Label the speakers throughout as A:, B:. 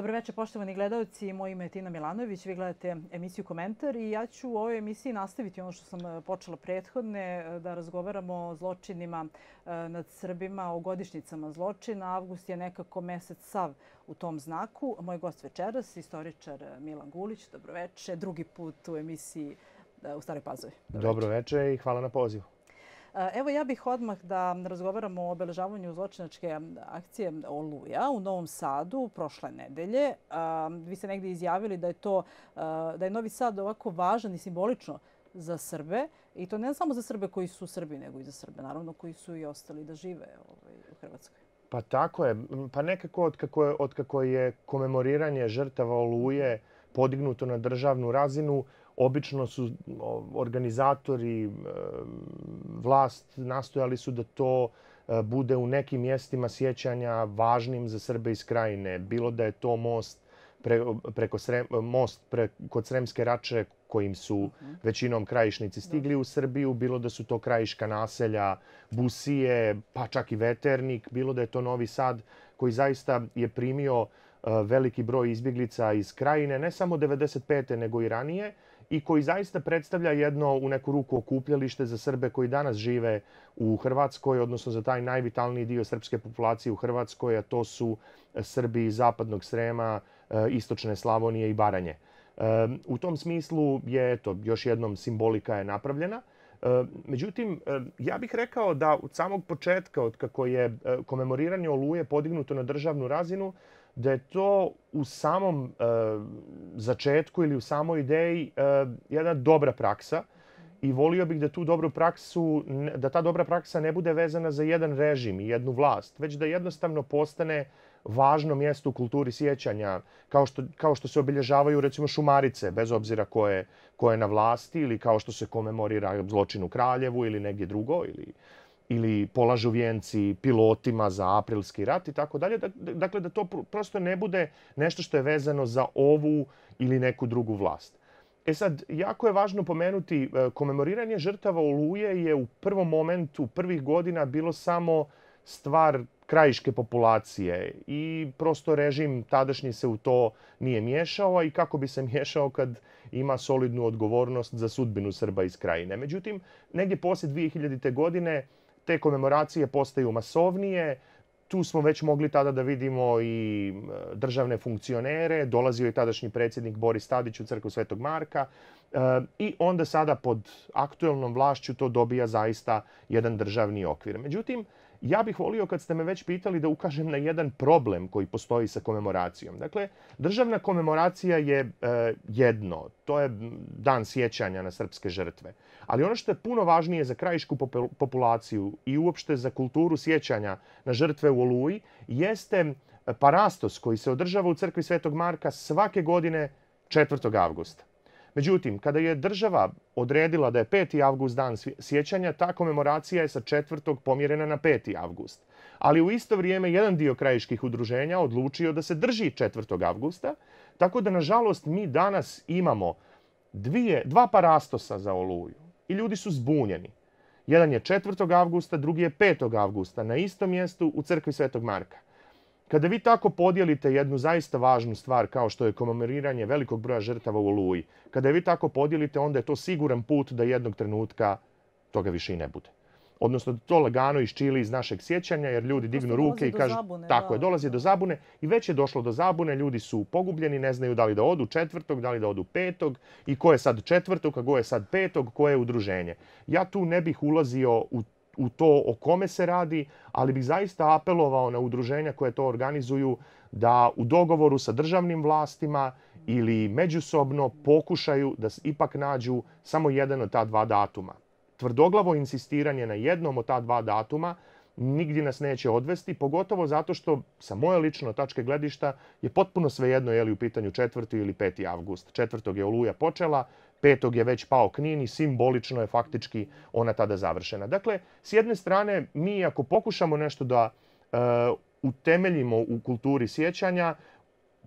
A: Dobro večer, poštovani gledalci. Moje ime je Tina Milanović. Vi gledate emisiju Komentar i ja ću u ovoj emisiji nastaviti ono što sam e, počela prethodne, e, da razgovaramo o zločinima e, nad Srbima, o godišnjicama zločina. Avgust je nekako mjesec sav u tom znaku. Moj gost večeras, istoričar Milan Gulić. Dobro večer, drugi put u emisiji u Staroj Pazovi.
B: Dobro, večer i hvala na pozivu.
A: E, evo ja bih odmah da razgovaramo o obeležavanju zločinačke akcije Oluja u Novom Sadu prošle nedelje. E, vi ste negdje izjavili da je, to, e, da je Novi Sad ovako važan i simbolično za Srbe. I to ne samo za Srbe koji su Srbi, nego i za Srbe, naravno, koji su i ostali da žive ovaj, u Hrvatskoj.
B: Pa tako je. Pa nekako od kako je, od kako je komemoriranje žrtava Oluje podignuto na državnu razinu, Obično su organizatori, e, vlast nastojali su da to e, bude u nekim mjestima sjećanja važnim za Srbe iz krajine. Bilo da je to most preko most kod Sremske rače kojim su mhm. većinom krajišnici stigli u Srbiju, bilo da su to krajiška naselja, Busije, pa čak i Veternik, bilo da je to Novi Sad koji zaista je primio E, veliki broj izbjeglica iz krajine, ne samo 95. nego i ranije, i koji zaista predstavlja jedno u neku ruku okupljalište za Srbe koji danas žive u Hrvatskoj, odnosno za taj najvitalniji dio srpske populacije u Hrvatskoj, a to su Srbi zapadnog Srema, e, istočne Slavonije i Baranje. E, u tom smislu je, eto, još jednom simbolika je napravljena. Međutim, ja bih rekao da od samog početka, od kako je komemoriranje oluje podignuto na državnu razinu, da je to u samom e, začetku ili u samoj ideji e, jedna dobra praksa i volio bih da tu dobru praksu, da ta dobra praksa ne bude vezana za jedan režim i jednu vlast, već da jednostavno postane važno mjesto u kulturi sjećanja, kao što, se obilježavaju recimo šumarice, bez obzira ko je, je na vlasti ili kao što se komemorira zločin u Kraljevu ili negdje drugo ili ili polažu vijenci pilotima za aprilski rat i tako dalje. Dakle, da to prosto ne bude nešto što je vezano za ovu ili neku drugu vlast. E sad, jako je važno pomenuti, e, komemoriranje žrtava Oluje je u prvom momentu, prvih godina, bilo samo stvar krajiške populacije i prosto režim tadašnji se u to nije miješao, i kako bi se miješao kad ima solidnu odgovornost za sudbinu Srba iz krajine. Međutim, negdje poslije 2000. godine te komemoracije postaju masovnije, tu smo već mogli tada da vidimo i e, državne funkcionere, dolazio je tadašnji predsjednik Boris Tadić u crkvu Svetog Marka e, i onda sada pod aktuelnom vlašću to dobija zaista jedan državni okvir. Međutim, ja bih volio kad ste me već pitali da ukažem na jedan problem koji postoji sa komemoracijom. Dakle, državna komemoracija je e, jedno, to je dan sjećanja na srpske žrtve. Ali ono što je puno važnije za krajišku populaciju i uopšte za kulturu sjećanja na žrtve u Oluji jeste parastos koji se održava u crkvi Svetog Marka svake godine 4. avgusta. Međutim, kada je država odredila da je 5. avgust dan sjećanja, ta komemoracija je sa 4. pomjerena na 5. avgust. Ali u isto vrijeme jedan dio krajiških udruženja odlučio da se drži 4. avgusta, tako da nažalost mi danas imamo dva parastosa za oluju i ljudi su zbunjeni. Jedan je 4. avgusta, drugi je 5. avgusta na istom mjestu u crkvi Svetog Marka. Kada vi tako podijelite jednu zaista važnu stvar kao što je komemoriranje velikog broja žrtava u Oluji, kada vi tako podijelite, onda je to siguran put da jednog trenutka toga više i ne bude. Odnosno, to lagano iščili iz našeg sjećanja, jer ljudi dignu ruke i kažu tako je, dolazi do zabune i već je došlo do zabune, ljudi su pogubljeni, ne znaju da li da odu četvrtog, da li da odu petog i ko je sad četvrtog, a ko je sad petog, koje je udruženje. Ja tu ne bih ulazio u u to o kome se radi, ali bih zaista apelovao na udruženja koje to organizuju da u dogovoru sa državnim vlastima ili međusobno pokušaju da ipak nađu samo jedan od ta dva datuma. Tvrdoglavo insistiranje na jednom od ta dva datuma nigdje nas neće odvesti, pogotovo zato što sa moje lično tačke gledišta je potpuno svejedno je li u pitanju 4. ili 5. avgust. 4. je Oluja počela, 5. je već pao Knin i simbolično je faktički ona tada završena. Dakle, s jedne strane, mi ako pokušamo nešto da e, utemeljimo u kulturi sjećanja,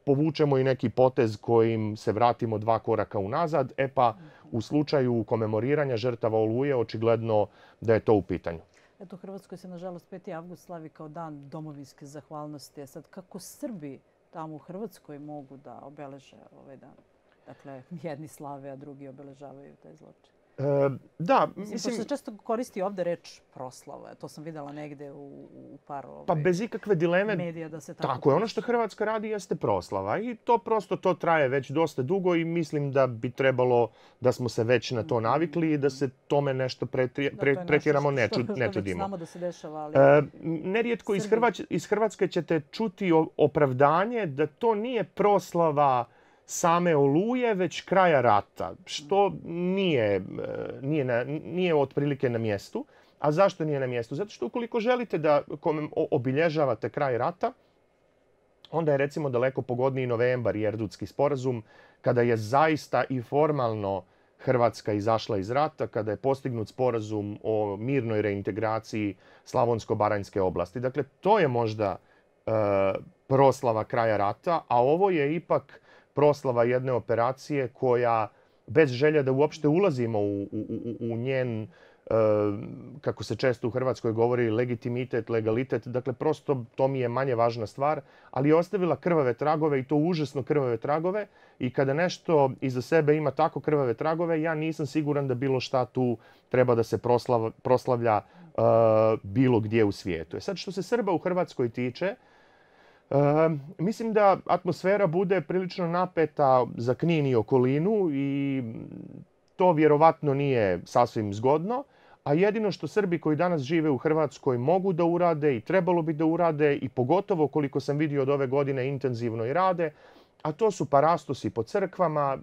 B: povučemo i neki potez kojim se vratimo dva koraka unazad, e pa u slučaju komemoriranja žrtava Oluje očigledno da je to u pitanju
A: u Hrvatskoj se, nažalost, 5. avgust slavi kao dan domovinske zahvalnosti. A sad, kako Srbi tamo u Hrvatskoj mogu da obeleže ovaj dan? Dakle, jedni slave, a drugi obeležavaju taj zločin.
B: E, da, mislim... se
A: često koristi ovdje reč proslava, to sam vidjela negdje u, par Pa ovaj, bez ikakve dileme... Medija da se tako... je,
B: ono što Hrvatska radi jeste proslava i to prosto to traje već dosta dugo i mislim da bi trebalo da smo se već na to navikli i da se tome nešto pretjeramo ne čudimo. Znamo
A: da se dešava, ali... E,
B: nerijetko iz, iz Hrvatske ćete čuti opravdanje da to nije proslava same oluje, već kraja rata, što nije, e, nije, na, nije otprilike na mjestu. A zašto nije na mjestu? Zato što ukoliko želite da obilježavate kraj rata, onda je recimo daleko pogodniji novembar i Erdutski sporazum, kada je zaista i formalno Hrvatska izašla iz rata, kada je postignut sporazum o mirnoj reintegraciji Slavonsko-Baranjske oblasti. Dakle, to je možda e, proslava kraja rata, a ovo je ipak proslava jedne operacije koja bez želje da uopšte ulazimo u, u, njen, e, kako se često u Hrvatskoj govori, legitimitet, legalitet. Dakle, prosto to mi je manje važna stvar, ali je ostavila krvave tragove i to užasno krvave tragove. I kada nešto iza sebe ima tako krvave tragove, ja nisam siguran da bilo šta tu treba da se proslavlja e, bilo gdje u svijetu. E sad, što se Srba u Hrvatskoj tiče, mislim da atmosfera bude prilično napeta za Knin i okolinu i to vjerovatno nije sasvim zgodno. A jedino što Srbi koji danas žive u Hrvatskoj mogu da urade i trebalo bi da urade i pogotovo koliko sam vidio od ove godine intenzivno i rade, a to su parastosi po crkvama,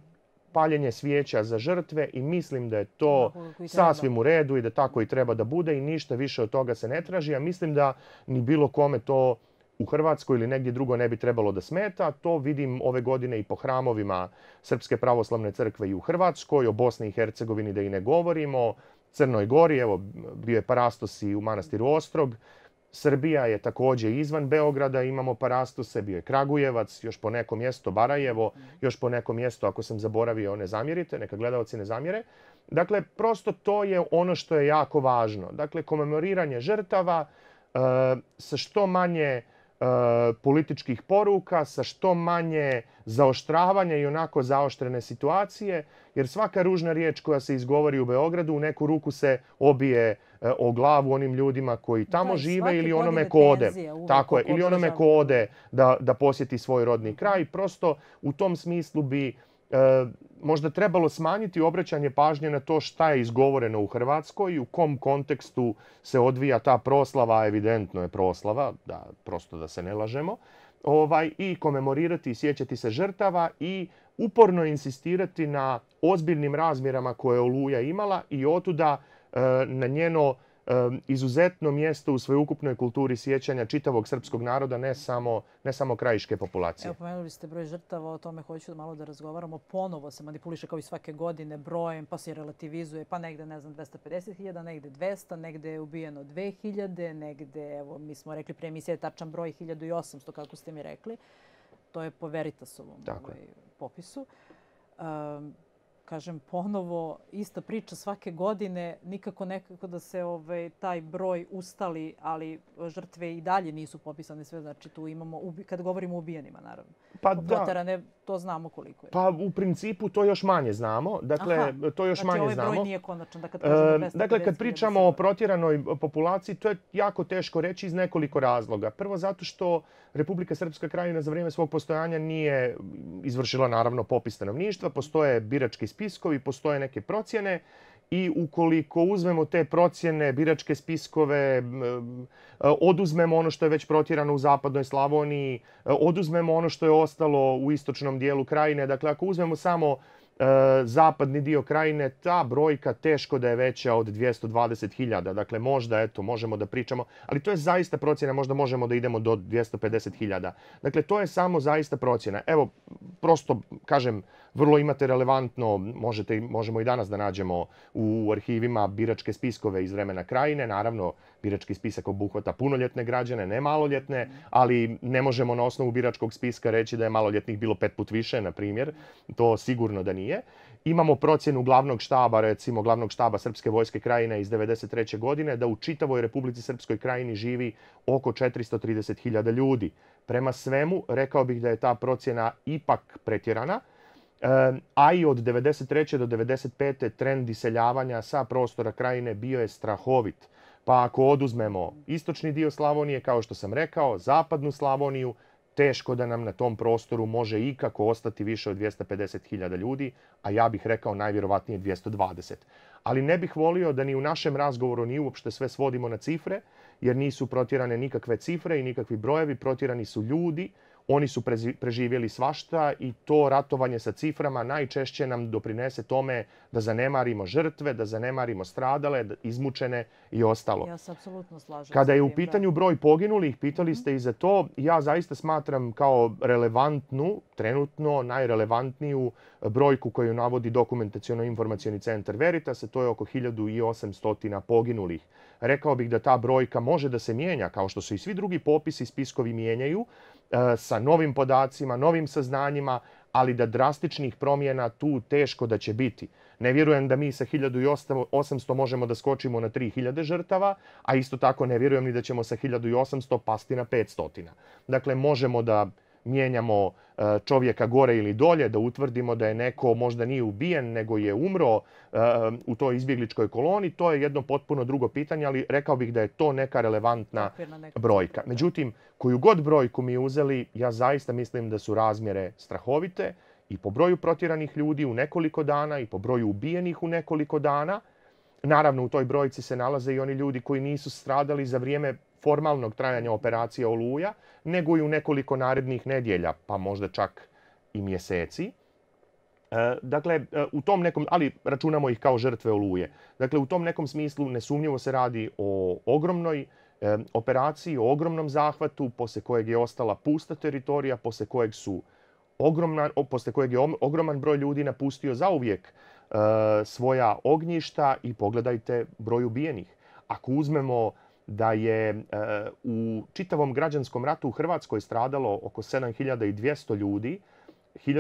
B: paljenje svijeća za žrtve i mislim da je to sasvim u redu i da tako i treba da bude i ništa više od toga se ne traži. A mislim da ni bilo kome to u Hrvatskoj ili negdje drugo ne bi trebalo da smeta. To vidim ove godine i po hramovima Srpske pravoslavne crkve i u Hrvatskoj, o Bosni i Hercegovini da i ne govorimo, Crnoj Gori, evo bio je parastos i u manastiru Ostrog, Srbija je također izvan Beograda, imamo Parastose, bio je Kragujevac, još po neko mjesto Barajevo, mhm. još po neko mjesto, ako sam zaboravio, ne zamjerite, neka gledalci ne zamjere. Dakle, prosto to je ono što je jako važno. Dakle, komemoriranje žrtava eh, sa što manje E, političkih poruka, sa što manje zaoštravanja i onako zaoštrene situacije, jer svaka ružna riječ koja se izgovori u Beogradu u neku ruku se obije e, o glavu onim ljudima koji tamo žive ili onome ko ode. Tako je, ili onome ko ode da, da posjeti svoj rodni kraj. Prosto u tom smislu bi Eh, možda trebalo smanjiti obraćanje pažnje na to šta je izgovoreno u Hrvatskoj i u kom kontekstu se odvija ta proslava, evidentno je proslava, da, prosto da se ne lažemo, ovaj, i komemorirati i sjećati se žrtava i uporno insistirati na ozbiljnim razmjerama koje Oluja imala i otuda eh, na njeno izuzetno mjesto u sveukupnoj kulturi sjećanja čitavog srpskog naroda, ne samo, ne samo krajiške populacije. Evo,
A: pomenuli ste broj žrtava, o tome hoću malo da razgovaramo. Ponovo se manipuliše kao i svake godine brojem, pa se relativizuje, pa negde, ne znam, 250.000, negde 200, negde je ubijeno 2000, negde, evo, mi smo rekli pre emisije tačan broj 1800, kako ste mi rekli. To je po Veritasovom ovaj, popisu kažem ponovo ista priča svake godine, nikako nekako da se ovaj, taj broj ustali, ali žrtve i dalje nisu popisane sve, znači tu imamo, kad govorimo o ubijenima naravno. Pa da to znamo koliko je? Pa
B: u principu to još manje znamo. Dakle, to još znači, manje ovaj znamo. broj nije konačan. kad e, dakle, kad pričamo o protjeranoj populaciji, to je jako teško reći iz nekoliko razloga. Prvo zato što Republika Srpska krajina za vrijeme svog postojanja nije izvršila naravno popis stanovništva. Postoje birački spiskovi, postoje neke procjene i ukoliko uzmemo te procjene, biračke spiskove, e, oduzmemo ono što je već protjerano u zapadnoj Slavoniji, e, oduzmemo ono što je ostalo u istočnom dijelu krajine. Dakle, ako uzmemo samo e, zapadni dio krajine, ta brojka teško da je veća od 220.000. Dakle, možda, eto, možemo da pričamo, ali to je zaista procjena, možda možemo da idemo do 250.000. Dakle, to je samo zaista procjena. Evo, prosto, kažem, vrlo imate relevantno, možete, možemo i danas da nađemo u arhivima biračke spiskove iz vremena krajine. Naravno, birački spisak obuhvata punoljetne građane, ne maloljetne, ali ne možemo na osnovu biračkog spiska reći da je maloljetnih bilo pet put više, na primjer. To sigurno da nije. Imamo procjenu glavnog štaba, recimo glavnog štaba Srpske vojske krajine iz 1993. godine, da u čitavoj Republici Srpskoj krajini živi oko 430.000 ljudi. Prema svemu, rekao bih da je ta procjena ipak pretjerana, a i od 1993. do 1995. trend iseljavanja sa prostora krajine bio je strahovit. Pa ako oduzmemo istočni dio Slavonije, kao što sam rekao, zapadnu Slavoniju, teško da nam na tom prostoru može ikako ostati više od 250.000 ljudi, a ja bih rekao najvjerovatnije 220. Ali ne bih volio da ni u našem razgovoru ni uopšte sve svodimo na cifre, jer nisu protjerane nikakve cifre i nikakvi brojevi, protjerani su ljudi, oni su preživjeli svašta i to ratovanje sa ciframa najčešće nam doprinese tome da zanemarimo žrtve, da zanemarimo stradale, izmučene i ostalo. Ja se apsolutno slažem. Kada je u pitanju broj poginulih, pitali mhm. ste i za to, ja zaista smatram kao relevantnu, trenutno najrelevantniju brojku koju navodi dokumentacijono informacijani centar Veritas, to je oko 1800 poginulih. Rekao bih da ta brojka može da se mijenja, kao što su i svi drugi popisi, i spiskovi mijenjaju, E, sa novim podacima, novim saznanjima, ali da drastičnih promjena tu teško da će biti. Ne vjerujem da mi sa 1800 možemo da skočimo na 3000 žrtava, a isto tako ne vjerujem ni da ćemo sa 1800 pasti na 500. Dakle, možemo da mijenjamo e, čovjeka gore ili dolje, da utvrdimo da je neko možda nije ubijen, nego je umro e, u toj izbjegličkoj koloni, to je jedno potpuno drugo pitanje, ali rekao bih da je to neka relevantna brojka. Međutim, koju god brojku mi uzeli, ja zaista mislim da su razmjere strahovite i po broju protiranih ljudi u nekoliko dana i po broju ubijenih u nekoliko dana. Naravno, u toj brojci se nalaze i oni ljudi koji nisu stradali za vrijeme formalnog trajanja operacije Oluja, nego i u nekoliko narednih nedjelja, pa možda čak i mjeseci. E, dakle, e, u tom nekom, ali računamo ih kao žrtve oluje. Dakle, u tom nekom smislu nesumnjivo se radi o ogromnoj e, operaciji, o ogromnom zahvatu, poslije kojeg je ostala pusta teritorija, poslije kojeg su ogromna, poslije kojeg je ogroman broj ljudi napustio zauvijek uvijek svoja ognjišta i pogledajte broj ubijenih. Ako uzmemo da je eh, u čitavom građanskom ratu u Hrvatskoj stradalo oko 7200 ljudi,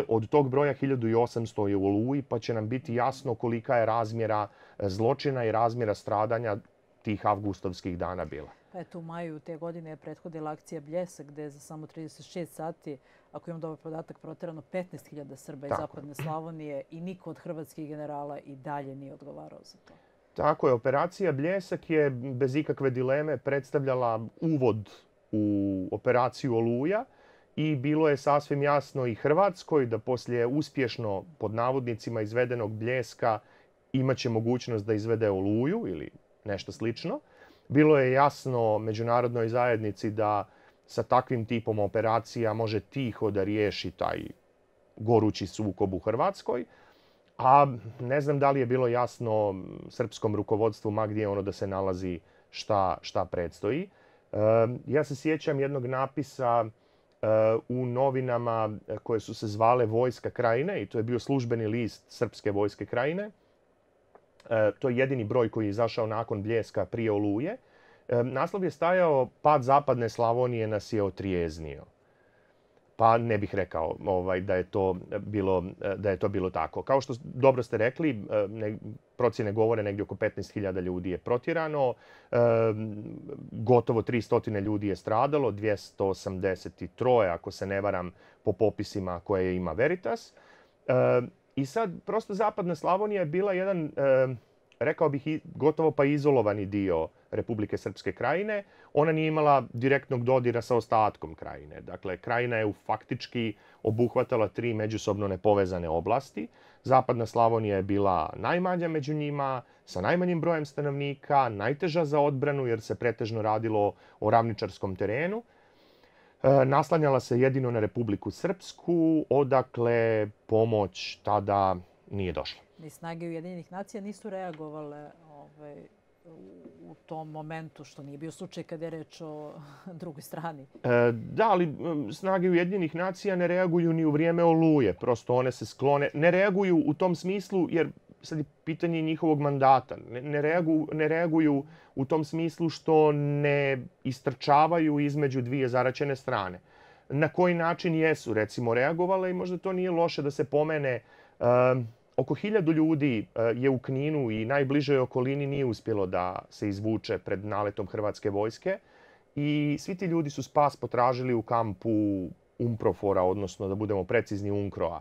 B: od tog broja 1800 je u Oluji, pa će nam biti jasno kolika je razmjera eh, zločina i razmjera stradanja tih avgustovskih dana bila.
A: Pa eto, u maju te godine je prethodila akcija Bljesak, gdje je za samo 36 sati, ako imam dobar podatak, protirano 15.000 Srba iz Zapadne Slavonije i niko od hrvatskih generala i dalje nije odgovarao za to.
B: Tako je, operacija Bljesak je bez ikakve dileme predstavljala uvod u operaciju Oluja i bilo je sasvim jasno i Hrvatskoj da poslije uspješno pod navodnicima izvedenog Bljeska imaće će mogućnost da izvede Oluju ili nešto slično. Bilo je jasno međunarodnoj zajednici da sa takvim tipom operacija može tiho da riješi taj gorući sukob u Hrvatskoj, a ne znam da li je bilo jasno srpskom rukovodstvu ma gdje ono da se nalazi šta, šta predstoji. E, ja se sjećam jednog napisa e, u novinama e, koje su se zvale Vojska krajine i to je bio službeni list Srpske vojske krajine. to je jedini broj koji je izašao nakon Bljeska prije Oluje. Naslov je stajao Pad zapadne Slavonije nas je otrijeznio. Pa ne bih rekao ovaj, da, je to bilo, da je to bilo tako. Kao što dobro ste rekli, eh, procjene govore negdje oko 15.000 ljudi je protirano, eh, gotovo 300 ljudi je stradalo, 283, ako se ne varam, po popisima koje ima Veritas. Eh, I sad, prosto Zapadna Slavonija je bila jedan rekao bih, gotovo pa izolovani dio Republike Srpske krajine. Ona nije imala direktnog dodira sa ostatkom krajine. Dakle, krajina je u faktički obuhvatala tri međusobno nepovezane oblasti. Zapadna Slavonija je bila najmanja među njima, sa najmanjim brojem stanovnika, najteža za odbranu jer se pretežno radilo o ravničarskom terenu. E, naslanjala se jedino na Republiku Srpsku, odakle pomoć tada nije došla
A: ni snage Ujedinjenih nacija nisu reagovale ovaj, u tom momentu, što nije bio slučaj kada je reč o drugoj strani.
B: E, da, ali snage Ujedinjenih nacija ne reaguju ni u vrijeme oluje. Prosto one se sklone. Ne reaguju u tom smislu, jer sad je pitanje njihovog mandata. Ne, reaguju, u tom smislu što ne istrčavaju između dvije zaračene strane. Na koji način jesu, recimo, reagovale i možda to nije loše da se pomene... E, Oko hiljadu ljudi e, je u Kninu i najbližoj okolini nije uspjelo da se izvuče pred naletom Hrvatske vojske i svi ti ljudi su spas potražili u kampu Umprofora, odnosno da budemo precizni Unkroa.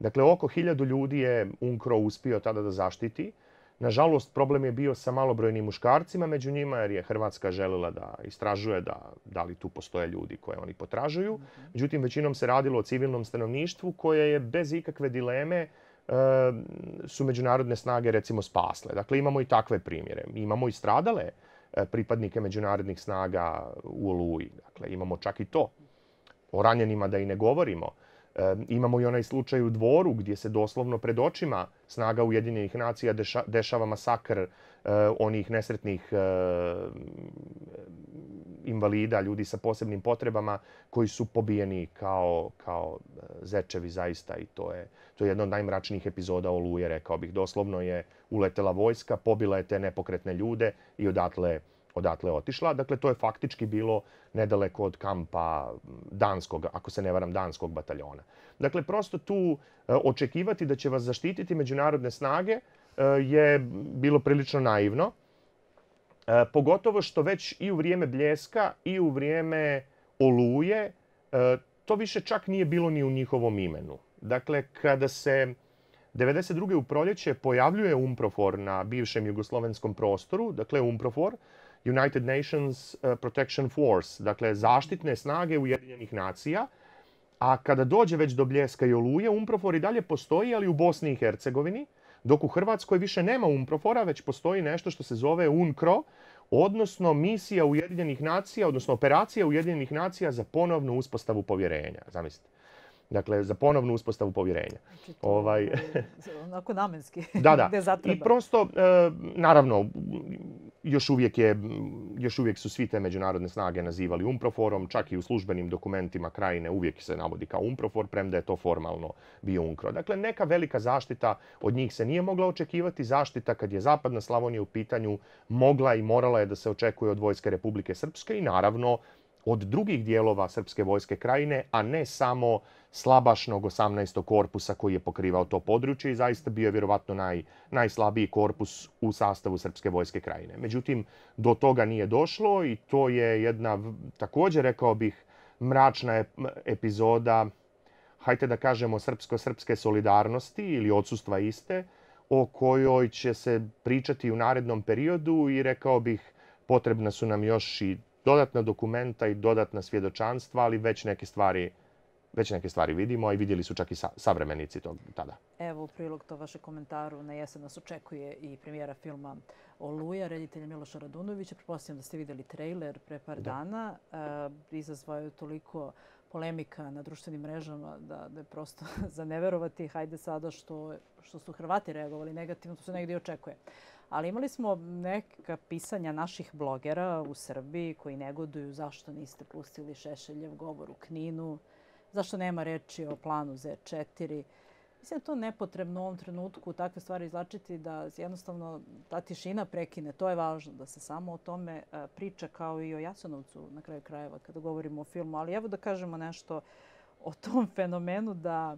B: Dakle, oko hiljadu ljudi je Unkro uspio tada da zaštiti. Nažalost, problem je bio sa malobrojnim muškarcima među njima jer je Hrvatska želila da istražuje da, da li tu postoje ljudi koje oni potražuju. Mhm. Međutim, većinom se radilo o civilnom stanovništvu koje je bez ikakve dileme su međunarodne snage recimo spasle. Dakle, imamo i takve primjere. Imamo i stradale e, pripadnike međunarodnih snaga u Oluji. Dakle, imamo čak i to. O ranjenima da i ne govorimo. E, imamo i onaj slučaj u dvoru gdje se doslovno pred očima snaga Ujedinjenih nacija dešava masakr e, onih nesretnih invalida, ljudi sa posebnim potrebama koji su pobijeni kao, kao e, zečevi zaista i to je, to je jedna od najmračnijih epizoda Oluje, rekao bih. Doslovno je uletela vojska, pobila je te nepokretne ljude i odatle odatle otišla. Dakle, to je faktički bilo nedaleko od kampa danskog, ako se ne varam, danskog bataljona. Dakle, prosto tu e, očekivati da će vas zaštititi međunarodne snage e, je bilo prilično naivno. E, pogotovo što već i u vrijeme Bljeska i u vrijeme Oluje e, to više čak nije bilo ni u njihovom imenu. Dakle, kada se 92. u proljeće pojavljuje Umprofor na bivšem jugoslovenskom prostoru, dakle Umprofor, United Nations e, Protection Force, dakle zaštitne snage Ujedinjenih nacija, a kada dođe već do Bljeska i Oluje, Umprofor i dalje postoji, ali u Bosni i Hercegovini, dok u Hrvatskoj više nema UNPROFORA, već postoji nešto što se zove UNCRO, odnosno misija Ujedinjenih nacija, odnosno operacija Ujedinjenih nacija za ponovnu uspostavu povjerenja. Zamislite. Dakle, za ponovnu uspostavu povjerenja. Znači, ovaj,
A: onako namenski. Da, da. I
B: prosto, e, naravno, još uvijek, je, još uvijek su svi te međunarodne snage nazivali UNPROFORom, čak i u službenim dokumentima krajine uvijek se navodi kao UNPROFOR, premda je to formalno bio unkro. Dakle, neka velika zaštita od njih se nije mogla očekivati. Zaštita kad je Zapadna Slavonija u pitanju mogla i morala je da se očekuje od Vojske Republike Srpske i naravno od drugih dijelova Srpske vojske krajine, a ne samo slabašnog 18. korpusa koji je pokrivao to područje i zaista bio je vjerovatno najslabiji korpus u sastavu Srpske vojske krajine. Međutim, do toga nije došlo i to je jedna, također rekao bih, mračna epizoda, hajte da kažemo, srpsko-srpske solidarnosti ili odsustva iste, o kojoj će se pričati u narednom periodu i rekao bih, potrebna su nam još i dodatna dokumenta i dodatna svjedočanstva, ali već neke stvari već neke stvari vidimo i vidjeli su čak i savremenici tog tada.
A: Evo u prilog to vaše komentaru na jesen nas očekuje i premijera filma Oluja, reditelja Miloša Radunovića. Prepostavljam da ste vidjeli trailer pre par dana. E, izazvao toliko polemika na društvenim mrežama da, da je prosto za neverovati. Hajde sada što, što su Hrvati reagovali negativno, to se negdje očekuje ali imali smo neka pisanja naših blogera u Srbiji koji negoduju zašto niste pustili Šešeljev govor u Kninu, zašto nema reči o planu Z4. Mislim da to nepotrebno u ovom trenutku takve stvari izlačiti da jednostavno ta tišina prekine. To je važno da se samo o tome e, priča kao i o Jasenovcu na kraju krajeva kada govorimo o filmu. Ali evo da kažemo nešto o tom fenomenu da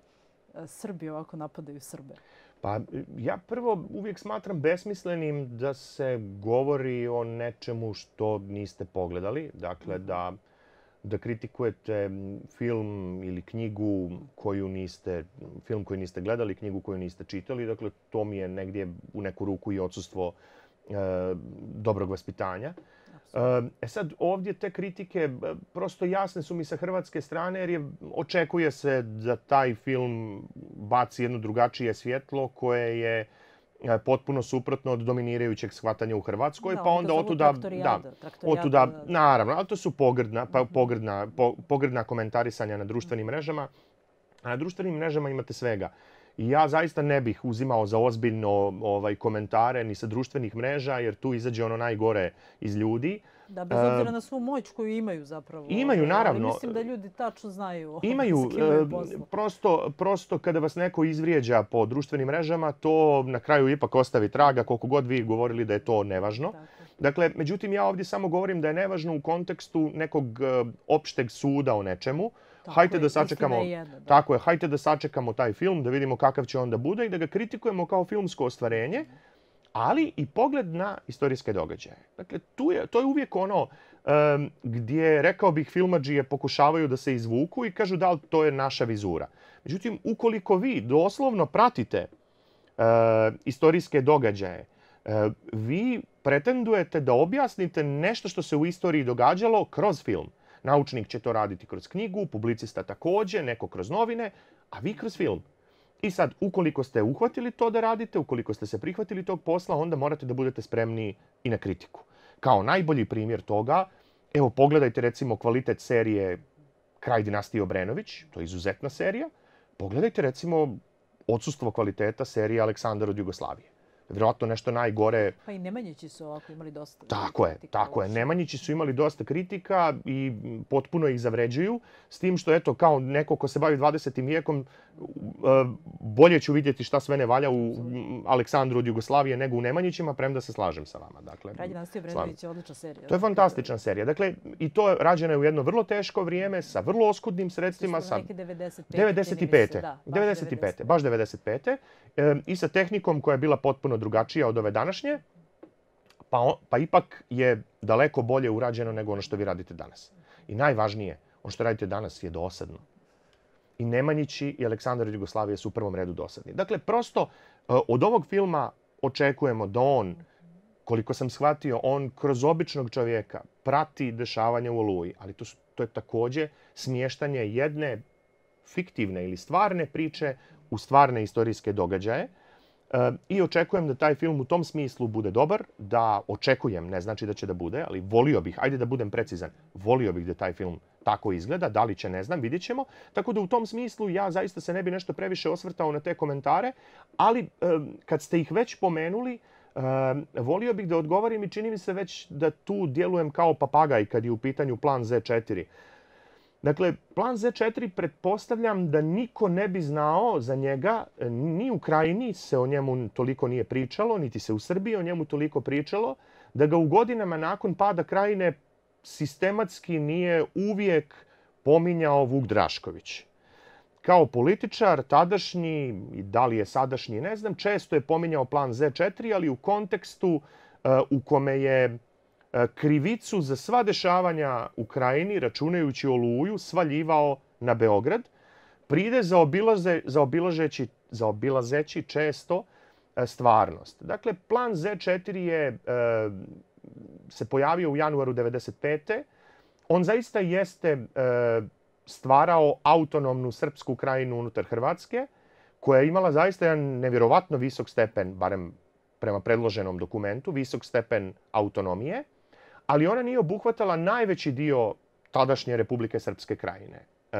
A: Srbi ovako napadaju Srbe?
B: Pa ja prvo uvijek smatram besmislenim da se govori o nečemu što niste pogledali. Dakle, mhm. da, da kritikujete film ili knjigu koju niste, film koji niste gledali, knjigu koju niste čitali. Dakle, to mi je negdje u neku ruku i odsustvo e, dobrog vaspitanja. Ehm, e sad, ovdje te kritike e, prosto jasne su mi sa hrvatske strane jer očekuje se da taj film baci jedno drugačije svjetlo koje je e, potpuno suprotno od dominirajućeg shvatanja u Hrvatskoj, pa onda tu da, otuda, naravno, ali to su pogrdna, pa, mhm. pogrdna, pogrdna komentarisanja na društvenim mhm. mrežama. A na društvenim mrežama imate svega. I ja zaista ne bih uzimao za ozbiljno ovaj, komentare ni sa društvenih mreža, jer tu izađe ono najgore iz ljudi. Da, bez obzira na
A: svu moć koju imaju zapravo. Imaju, ovaj, naravno. Ali mislim da ljudi tačno znaju imaju,
B: Prosto, prosto kada vas neko izvrijeđa po društvenim mrežama, to na kraju ipak ostavi traga koliko god vi govorili da je to nevažno. Dakle, međutim, ja ovdje samo govorim da je nevažno u kontekstu nekog opšteg suda o nečemu, hajte da sačekamo, tako je, hajte da sačekamo taj film, da vidimo kakav će on da bude i da ga kritikujemo kao filmsko ostvarenje, ali i pogled na istorijske događaje. Dakle, tu je, to je uvijek ono gdje, rekao bih, filmađije pokušavaju da se izvuku i kažu da to je naša vizura. Međutim, ukoliko vi doslovno pratite uh, istorijske događaje, vi pretendujete da objasnite nešto što se u istoriji događalo kroz film. Naučnik će to raditi kroz knjigu, publicista također, neko kroz novine, a vi kroz film. I sad, ukoliko ste uhvatili to da radite, ukoliko ste se prihvatili tog posla, onda morate da budete spremni i na kritiku. Kao najbolji primjer toga, evo pogledajte recimo kvalitet serije Kraj dinastije Obrenović, to je izuzetna serija. Pogledajte recimo odsustvo kvaliteta serije Aleksandar od Jugoslavije vjerojatno nešto najgore.
A: Pa i Nemanjići su ovako imali dosta
B: Tako je, tako je. Nemanjići su imali dosta kritika i potpuno ih zavređuju. S tim što, eto, kao neko ko se bavi 20. vijekom, e, bolje ću vidjeti šta sve ne valja u Aleksandru od Jugoslavije nego u Nemanjićima, premda se slažem sa vama. Dakle, je
A: odlična serija. To je
B: fantastična serija. Dakle, i to je rađena u jedno vrlo teško vrijeme, sa vrlo oskudnim sredstvima. sa
A: 95. baš 95.
B: 95. Baš 95. E, I sa tehnikom koja je bila potpuno drugačija od ove današnje, pa, pa ipak je daleko bolje urađeno nego ono što vi radite danas. I najvažnije, ono što radite danas je dosadno. I Nemanjići i Aleksandar Jugoslavije su u prvom redu dosadni. Dakle, prosto e, od ovog filma očekujemo da on, koliko sam shvatio, on kroz običnog čovjeka prati dešavanje u Oluji, ali to, je takođe smještanje jedne fiktivne ili stvarne priče u stvarne istorijske događaje. I očekujem da taj film u tom smislu bude dobar, da očekujem, ne znači da će da bude, ali volio bih, ajde da budem precizan, volio bih da taj film tako izgleda, da li će ne znam, vidit ćemo. Tako da u tom smislu ja zaista se ne bi nešto previše osvrtao na te komentare, ali kad ste ih već pomenuli, volio bih da odgovorim i čini mi se već da tu djelujem kao papagaj kad je u pitanju plan Z4. Dakle, plan Z4 pretpostavljam da niko ne bi znao za njega, e, ni u krajini se o njemu toliko nije pričalo, niti se u Srbiji o njemu toliko pričalo, da ga u godinama nakon pada krajine sistematski nije uvijek pominjao Vuk Drašković. Kao političar, tadašnji, da li je sadašnji, ne znam, često je pominjao plan Z4, ali u kontekstu e, u kome je E, krivicu za sva dešavanja u krajini, računajući oluju, svaljivao na Beograd. Pride za obilazeći često e, stvarnost. Dakle, plan Z4 je e, se pojavio u januaru 1995. On zaista jeste stvarao autonomnu srpsku krajinu unutar Hrvatske, koja je imala zaista jedan nevjerovatno visok stepen, barem prema predloženom dokumentu, visok stepen autonomije ali ona nije obuhvatala najveći dio tadašnje Republike Srpske krajine. E,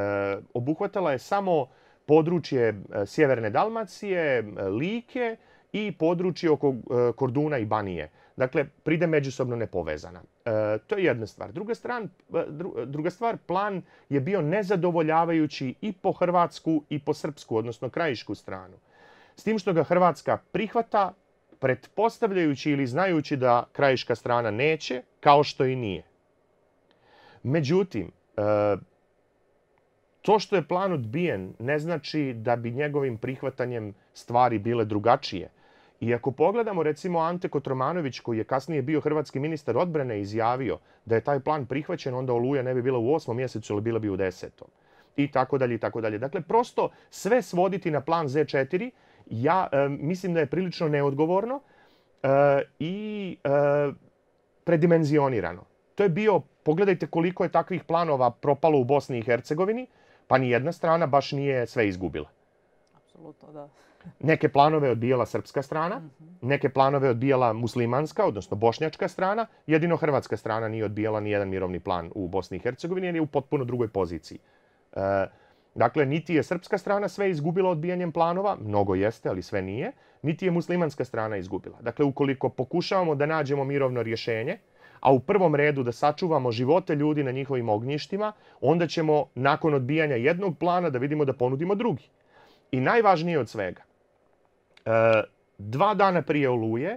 B: obuhvatala je samo područje e, Sjeverne Dalmacije, e, Like i područje oko Korduna i Banije. Dakle, pride međusobno nepovezana. to je jedna stvar. Druga, druga stvar, plan je bio nezadovoljavajući i po Hrvatsku i po Srpsku, odnosno krajišku stranu. S tim što ga Hrvatska prihvata, pretpostavljajući ili znajući da krajiška strana neće, kao što i nije. Međutim, e, to što je plan odbijen ne znači da bi njegovim prihvatanjem stvari bile drugačije. I ako pogledamo recimo Ante Kotromanović koji je kasnije bio hrvatski ministar odbrane izjavio da je taj plan prihvaćen, onda Oluja ne bi bila u osmom mjesecu, ali bila bi u desetom. I tako dalje, i tako dalje. Dakle, prosto sve svoditi na plan Z4 ja mislim da je prilično neodgovorno eh, i eh, predimenzionirano. To je bio, pogledajte koliko je takvih planova propalo u Bosni i Hercegovini, pa ni jedna strana baš nije sve izgubila.
A: Apsolutno, da.
B: Neke planove odbijala srpska strana, mhm. neke planove odbijala muslimanska, odnosno bošnjačka strana, jedino hrvatska strana nije odbijala ni jedan mirovni plan u Bosni i Hercegovini jer je u potpuno drugoj poziciji. Eh, Dakle, niti je srpska strana sve izgubila odbijanjem planova, mnogo jeste, ali sve nije, niti je muslimanska strana izgubila. Dakle, ukoliko pokušavamo da nađemo mirovno rješenje, a u prvom redu da sačuvamo živote ljudi na njihovim ognjištima, onda ćemo nakon odbijanja jednog plana da vidimo da ponudimo drugi. I najvažnije od svega, e, dva dana prije oluje,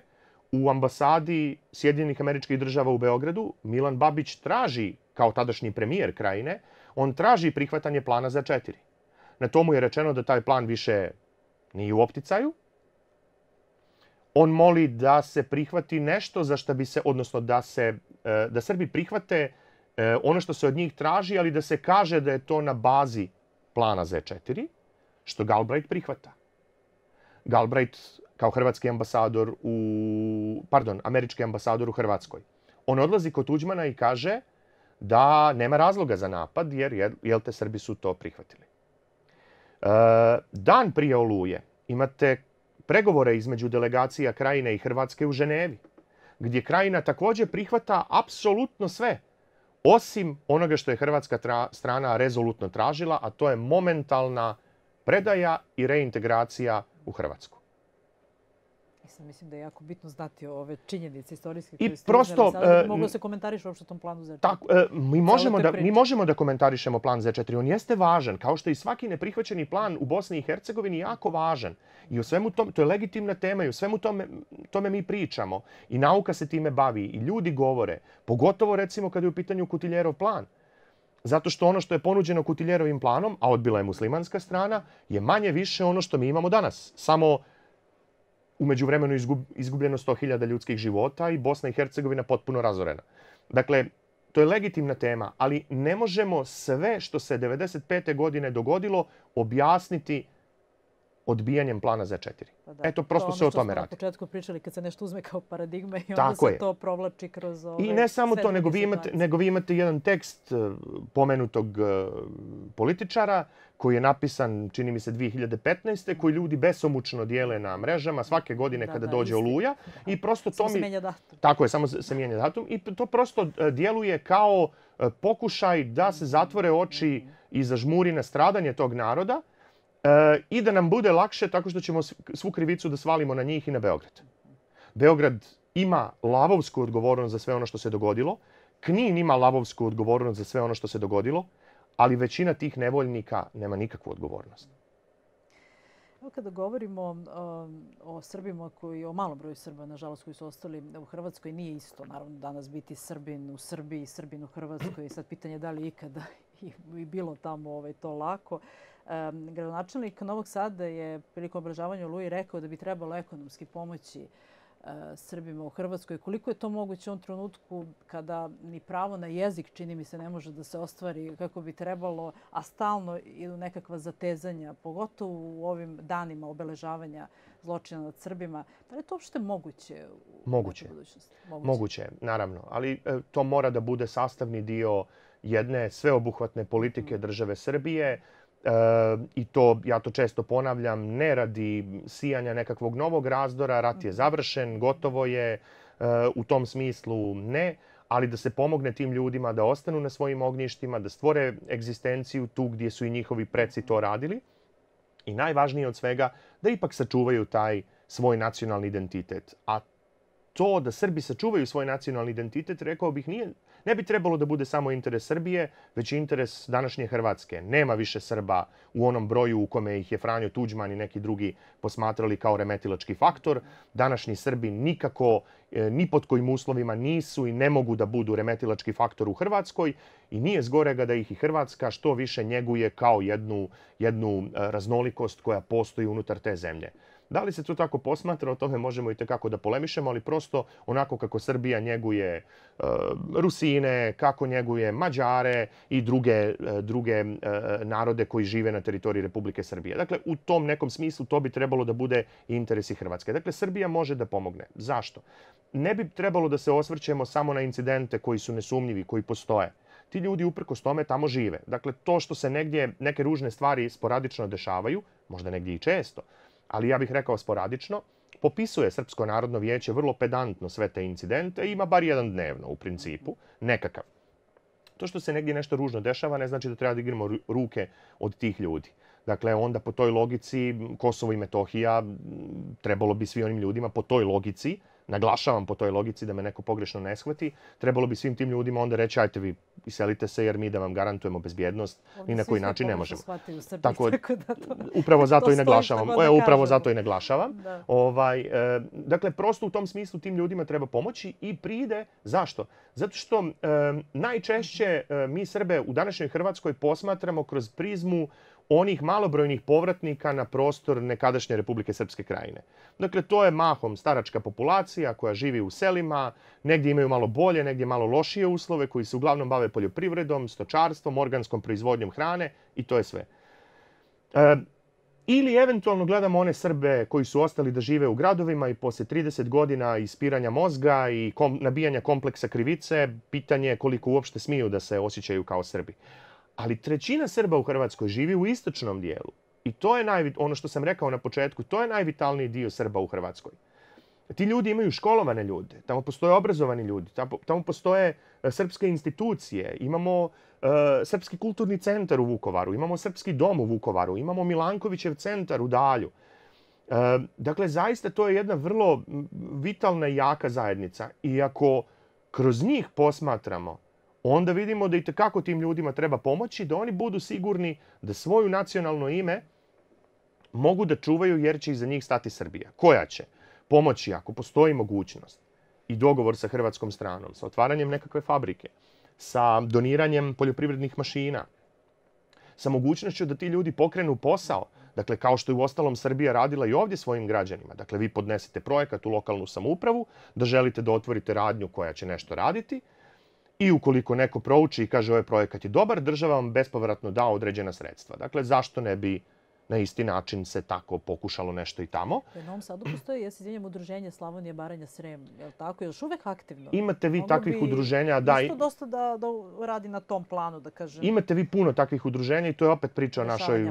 B: u ambasadi Sjedinjenih američkih država u Beogradu Milan Babić traži, kao tadašnji premijer krajine, on traži prihvatanje plana za četiri. Na tomu je rečeno da taj plan više nije u opticaju. On moli da se prihvati nešto za što bi se, odnosno da se, e, da Srbi prihvate e, ono što se od njih traži, ali da se kaže da je to na bazi plana Z4, što Galbraith prihvata. Galbraith kao hrvatski ambasador u, pardon, američki ambasador u Hrvatskoj. On odlazi kod Tuđmana i kaže, da nema razloga za napad jer, jel te, Srbi su to prihvatili. E, dan prije Oluje imate pregovore između delegacija Krajine i Hrvatske u Ženevi, gdje Krajina također prihvata apsolutno sve, osim onoga što je Hrvatska strana rezolutno tražila, a to je momentalna predaja i reintegracija u Hrvatsku.
A: Mislim, e mislim da je jako bitno znati ove činjenice istorijske I prosto, e, se komentariš uopšte tom planu Z4? Tako, e,
B: mi, možemo da, komentarišemo plan Z4. On jeste važan, kao što i svaki neprihvaćeni plan u Bosni i Hercegovini jako važan. I o svemu tom, to je legitimna tema i o svemu tome, mi pričamo. I nauka se time bavi i ljudi govore. Pogotovo recimo kada je u pitanju Kutiljerov plan. Zato što ono što je ponuđeno Kutiljerovim planom, a odbila je muslimanska strana, je manje više ono što mi imamo danas. Samo u međuvremenu izgub, izgubljeno 100.000 ljudskih života i Bosna i Hercegovina potpuno razorena. Dakle, to je legitimna tema, ali ne možemo sve što se 95. godine dogodilo objasniti odbijanjem plana Z4. Pa Eto, prosto se ono o tome radi. To Na
A: početku pričali kad se nešto uzme kao paradigma i onda se to provlači kroz ove... I ne samo to, nego
B: vi, imate, jedan tekst e, pomenutog e, političara koji je napisan, čini mi se, 2015. koji ljudi besomučno dijele na mrežama svake godine kada dođe oluja. I prosto to se mijenja datum. Tako je, samo se mijenja datum. I to prosto e, djeluje kao pokušaj da se zatvore oči mm. i zažmuri na stradanje tog naroda E, i da nam bude lakše tako što ćemo svu krivicu da svalimo na njih i na Beograd. Beograd ima lavovsku odgovornost za sve ono što se dogodilo, Knin ima lavovsku odgovornost za sve ono što se dogodilo, ali većina tih nevoljnika nema nikakvu odgovornost.
A: Kada govorimo um, o, Srbima, koji, o malom broju Srba, nažalost, koji su ostali u Hrvatskoj, nije isto, naravno, danas biti Srbin u Srbiji, Srbin u Hrvatskoj. Sad pitanje je da li ikada i bilo tamo ovaj, to lako gradonačelnik Novog Sada je prilikom obražavanja Luji rekao da bi trebalo ekonomski pomoći e, Srbima u Hrvatskoj. Koliko je to moguće u ovom trenutku kada ni pravo na jezik, čini mi se, ne može da se ostvari kako bi trebalo, a stalno idu nekakva zatezanja, pogotovo u ovim danima obeležavanja zločina nad Srbima. Da li je to uopšte moguće
B: u moguće. budućnosti? Moguće. naravno. Ali e, to mora da bude sastavni dio jedne sveobuhvatne politike mhm. države Srbije i to, ja to često ponavljam, ne radi sijanja nekakvog novog razdora, rat je mhm. završen, gotovo je, e, u tom smislu ne, ali da se pomogne tim ljudima da ostanu na svojim ognjištima, da stvore egzistenciju tu gdje su i njihovi preci to mhm. radili. I najvažnije od svega, da ipak sačuvaju taj svoj nacionalni identitet. A to da Srbi sačuvaju svoj nacionalni identitet, rekao bih, nije, ne bi trebalo da bude samo interes Srbije, već interes današnje Hrvatske. Nema više Srba u onom broju u kome ih je Franjo Tuđman i neki drugi posmatrali kao remetilački faktor. Današnji Srbi nikako, e, ni pod kojim uslovima nisu i ne mogu da budu remetilački faktor u Hrvatskoj i nije zgorega da ih i Hrvatska što više njeguje kao jednu, jednu e, raznolikost koja postoji unutar te zemlje. Da li se to tako posmatra, o tome možemo i tekako da polemišemo, ali prosto onako kako Srbija njeguje e, Rusine, kako njeguje Mađare i druge, e, druge e, narode koji žive na teritoriji Republike Srbije. Dakle, u tom nekom smislu to bi trebalo da bude i interesi Hrvatske. Dakle, Srbija može da pomogne. Zašto? Ne bi trebalo da se osvrćemo samo na incidente koji su nesumnjivi, koji postoje ti ljudi uprkos tome tamo žive. Dakle, to što se negdje neke ružne stvari sporadično dešavaju, možda negdje i često, ali ja bih rekao sporadično, popisuje Srpsko narodno vijeće vrlo pedantno sve te incidente i ima bar jedan dnevno u principu, nekakav. To što se negdje nešto ružno dešava ne znači da treba da igramo ruke od tih ljudi. Dakle, onda po toj logici Kosovo i Metohija trebalo bi svi onim ljudima po toj logici naglašavam po toj logici da me neko pogrešno ne shvati, trebalo bi svim tim ljudima onda reći ajte vi iselite se jer mi da vam garantujemo bezbjednost, i na koji način ne možemo.
A: tako, upravo e, zato i naglašavam. upravo zato
B: i naglašavam. Ovaj, e, dakle, prosto u tom smislu tim ljudima treba pomoći i pride. Zašto? Zato što e, najčešće mi Srbe u današnjoj Hrvatskoj posmatramo kroz prizmu onih malobrojnih povratnika na prostor nekadašnje Republike Srpske krajine. Dakle, to je mahom staračka populacija koja živi u selima, negdje imaju malo bolje, negdje malo lošije uslove, koji se uglavnom bave poljoprivredom, stočarstvom, organskom proizvodnjom hrane i to je sve. E, ili eventualno gledamo one Srbe koji su ostali da žive u gradovima i poslije 30 godina ispiranja mozga i nabijanja kompleksa krivice, pitanje je koliko uopšte smiju da se osjećaju kao Srbi ali trećina Srba u Hrvatskoj živi u istočnom dijelu. I to je naj, ono što sam rekao na početku, to je najvitalniji dio Srba u Hrvatskoj. Ti ljudi imaju školovane ljude, tamo postoje obrazovani ljudi, tamo, postoje e, srpske institucije, imamo e, srpski kulturni centar u Vukovaru, imamo srpski dom u Vukovaru, imamo Milankovićev centar u Dalju. E, dakle, zaista to je jedna vrlo vitalna i jaka zajednica. I ako kroz njih posmatramo onda vidimo da i itekako tim ljudima treba pomoći, da oni budu sigurni da svoju nacionalno ime mogu da čuvaju jer će iza njih stati Srbija. Koja će pomoći ako postoji mogućnost i dogovor sa hrvatskom stranom, sa otvaranjem nekakve fabrike, sa doniranjem poljoprivrednih mašina, sa mogućnošću da ti ljudi pokrenu posao, dakle kao što je u ostalom Srbija radila i ovdje svojim građanima. Dakle, vi podnesete projekat u lokalnu samoupravu, da želite da otvorite radnju koja će nešto raditi, i ukoliko neko prouči i kaže ovaj projekat je dobar, država vam bespovratno da određena sredstva. Dakle, zašto ne bi na isti način se tako pokušalo nešto i tamo.
A: U e, Novom Sadu postoje, ja se izvinjam, udruženje Slavonije, Baranja, Srem, je li tako? još uvek aktivno? Imate vi takvih udruženja, da. Isto dosta da, radi na tom planu, da kažem. Imate
B: vi puno takvih udruženja i to je opet priča o našoj,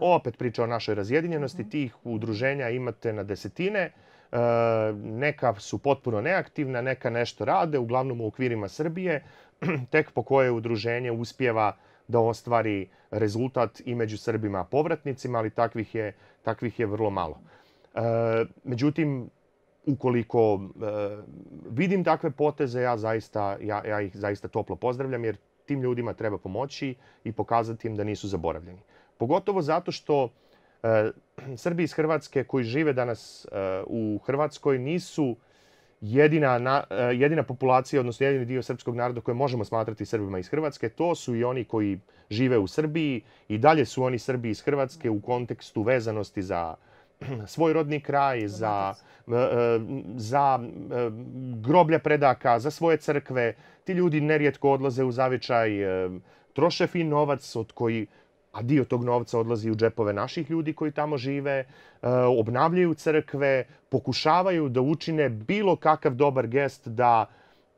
B: opet priča o našoj razjedinjenosti. Mhm. Tih udruženja imate na desetine. Eh, neka su potpuno neaktivna, neka nešto rade, uglavnom u okvirima Srbije, tek po koje udruženje uspjeva da ostvari rezultat i među Srbima povratnicima, ali takvih je, vrlo malo. Eh, međutim, ukoliko eh, vidim takve poteze, ja, zaista, ja ih zaista toplo pozdravljam jer tim ljudima treba pomoći i pokazati im da nisu zaboravljeni. Pogotovo zato što E, Srbi iz Hrvatske koji žive danas e, u Hrvatskoj nisu e, jedina, populacija, odnosno jedini dio srpskog naroda koje možemo smatrati Srbima iz Hrvatske. To su i oni koji žive u Srbiji i dalje su oni Srbi iz Hrvatske u kontekstu vezanosti za svoj rodni kraj, za, za groblja predaka, za svoje crkve. Ti ljudi nerijetko odlaze u zavičaj, troše fin novac od koji a dio tog novca odlazi u džepove naših ljudi koji tamo žive, e, obnavljaju crkve, pokušavaju da učine bilo kakav dobar gest da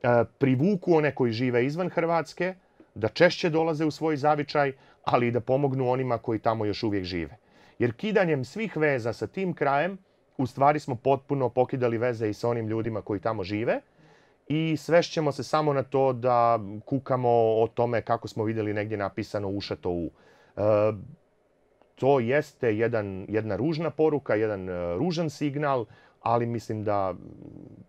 B: e, privuku one koji žive izvan Hrvatske, da češće dolaze u svoj zavičaj, ali i da pomognu onima koji tamo još uvijek žive. Jer kidanjem svih veza sa tim krajem, u stvari smo potpuno pokidali veze i sa onim ljudima koji tamo žive i svešćemo se samo na to da kukamo o tome kako smo vidjeli negdje napisano ušato u. E, to jeste jedan, jedna ružna poruka, jedan e, ružan signal, ali mislim da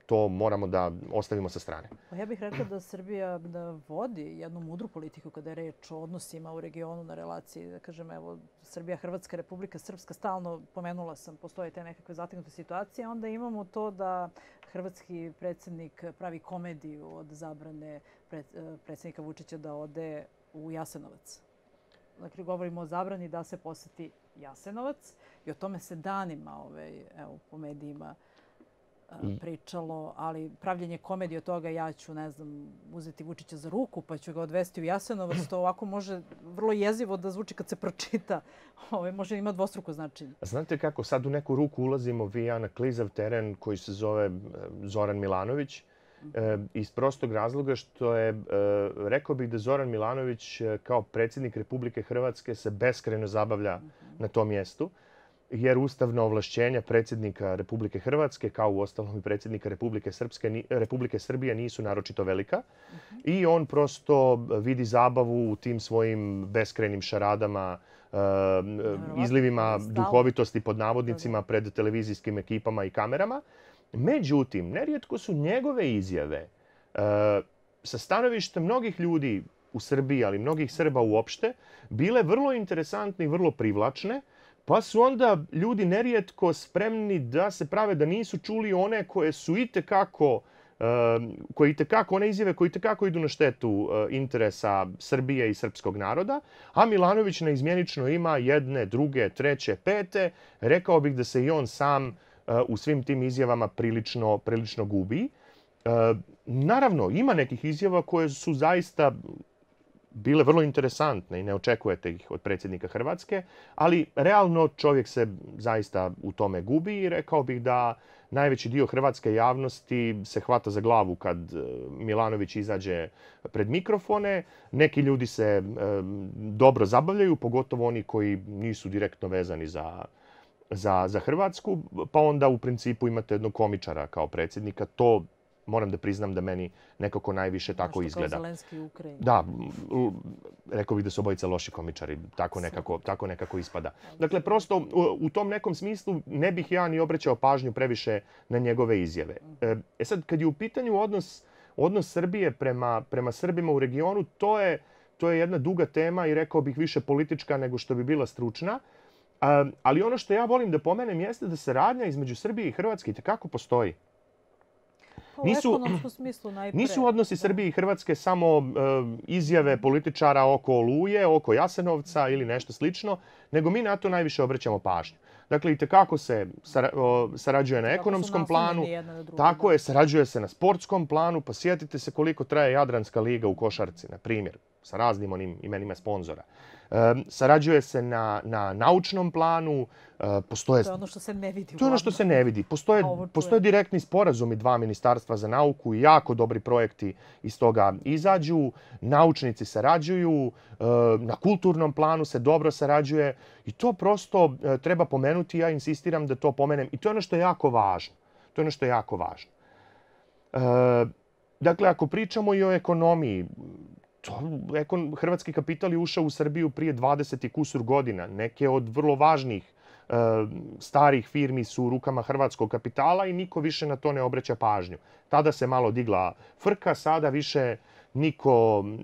B: to moramo da ostavimo sa strane.
A: Pa ja bih rekao da Srbija da vodi jednu mudru politiku kada je reč o odnosima u regionu na relaciji, da kažem, evo, Srbija, Hrvatska, Republika Srpska, stalno pomenula sam, postoje te nekakve zategnute situacije, onda imamo to da hrvatski predsjednik pravi komediju od zabrane e, predsjednika Vučića da ode u Jasenovac dakle govorimo o zabrani da se posjeti Jasenovac i o tome se danima ovaj, po medijima e, pričalo, ali pravljenje komedije od toga ja ću, ne znam, uzeti Vučića za ruku pa ću ga odvesti u Jasenovac, to ovako može vrlo jezivo da zvuči kad se pročita. Ovaj, može imati dvostruko značenje.
B: Znate kako, sad u neku ruku ulazimo vi i ja na klizav teren koji se zove e, Zoran Milanović E, iz prostog razloga što je, e, rekao bih da Zoran Milanović e, kao predsjednik Republike Hrvatske se beskreno zabavlja mhm. na tom mjestu jer ustavna ovlašćenja predsjednika Republike Hrvatske, kao u ostalom i predsjednika Republike, Republike Srbije, nisu naročito velika. Mhm. I on prosto vidi zabavu u tim svojim beskrenim šaradama, izlivima duhovitosti pod navodnicima pred televizijskim ekipama i kamerama. Međutim, nerijetko su njegove izjave e, sa stanovišta mnogih ljudi u Srbiji, ali mnogih Srba uopšte, bile vrlo interesantne i vrlo privlačne, pa su onda ljudi nerijetko spremni da se prave da nisu čuli one koje su itekako e, koji kako one izjave koji itekako idu na štetu e, interesa Srbije i srpskog naroda, a Milanović neizmjenično ima jedne, druge, treće, pete, rekao bih da se i on sam Eh, u svim tim izjavama prilično, prilično gubi. Eh, naravno, ima nekih izjava koje su zaista bile vrlo interesantne i ne očekujete ih od predsjednika Hrvatske, ali realno čovjek se zaista u tome gubi i rekao bih da najveći dio hrvatske javnosti se hvata za glavu kad eh, Milanović izađe pred mikrofone. Neki ljudi se dobro zabavljaju, pogotovo oni koji nisu direktno vezani za za, za Hrvatsku, pa onda u principu imate jednog komičara kao predsjednika. To moram da priznam da meni nekako najviše tako izgleda. Kao Zelenski Ukrajini. Da, rekao bih da su obojice loši komičari, tako nekako, tako nekako ispada. Dakle, prosto u, u tom nekom smislu ne bih ja ni obraćao pažnju previše na njegove izjave. Mhm. E, e sad, kad je u pitanju odnos, odnos Srbije prema, prema Srbima u regionu, to je, to je jedna duga tema i rekao bih više politička nego što bi bila stručna ali ono što ja volim da pomenem jeste da saradnja između Srbije i Hrvatske i postoji. Pa nisu, Nisu odnosi Srbije i Hrvatske samo izjave političara oko Oluje, oko Jasenovca ili nešto slično, nego mi na to najviše obraćamo pažnju. Dakle, i tekako se sarađuje na ekonomskom planu, tako je, sarađuje se na sportskom planu, pa sjetite se koliko traje Jadranska liga u košarci, na primjer, sa raznim onim imenima sponzora. Sarađuje se na, na naučnom planu. E, postoje, to je ono
A: što se ne vidi. To je ono što se
B: ne vidi. Postoje, postoje direktni sporazumi dva ministarstva za nauku i jako dobri projekti iz toga izađu. Naučnici sarađuju, e, na kulturnom planu se dobro sarađuje i to prosto e, treba pomenuti. Ja insistiram da to pomenem i to je ono što je jako važno. To je ono što je jako važno. Dakle, ako pričamo i o ekonomiji, to, hrvatski kapital je ušao u Srbiju prije 20 i kusur godina. Neke od vrlo važnih eh, starih firmi su u rukama hrvatskog kapitala i niko više na to ne obraća pažnju. Tada se malo digla frka, sada više niko mm,